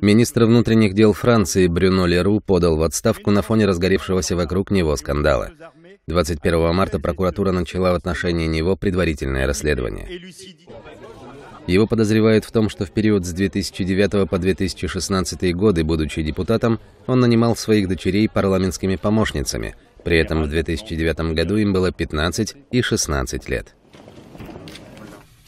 Министр внутренних дел Франции Брюно Леру подал в отставку на фоне разгоревшегося вокруг него скандала. 21 марта прокуратура начала в отношении него предварительное расследование. Его подозревают в том, что в период с 2009 по 2016 годы, будучи депутатом, он нанимал своих дочерей парламентскими помощницами. При этом в 2009 году им было 15 и 16 лет.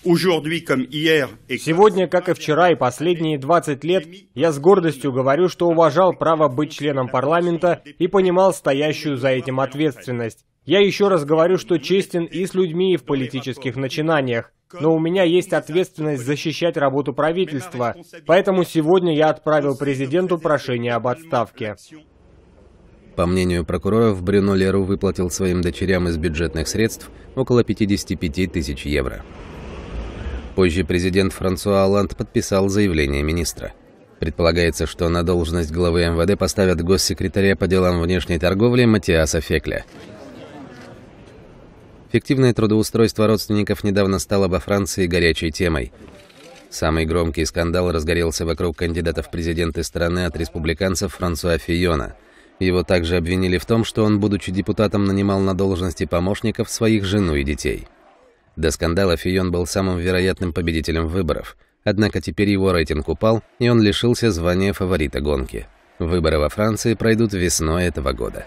Сегодня, как и вчера и последние 20 лет, я с гордостью говорю, что уважал право быть членом парламента и понимал стоящую за этим ответственность. Я еще раз говорю, что честен и с людьми, и в политических начинаниях. Но у меня есть ответственность защищать работу правительства, поэтому сегодня я отправил президенту прошение об отставке. По мнению прокуроров, Брюно Леру выплатил своим дочерям из бюджетных средств около 55 тысяч евро позже президент Франсуа Оланд подписал заявление министра. Предполагается, что на должность главы МВД поставят госсекретаря по делам внешней торговли Матиаса Фекля. Фиктивное трудоустройство родственников недавно стало во Франции горячей темой. Самый громкий скандал разгорелся вокруг кандидата в президенты страны от республиканцев Франсуа Фиона. Его также обвинили в том, что он, будучи депутатом, нанимал на должности помощников своих жену и детей. До скандала Фион был самым вероятным победителем выборов, однако теперь его рейтинг упал, и он лишился звания фаворита гонки. Выборы во Франции пройдут весной этого года.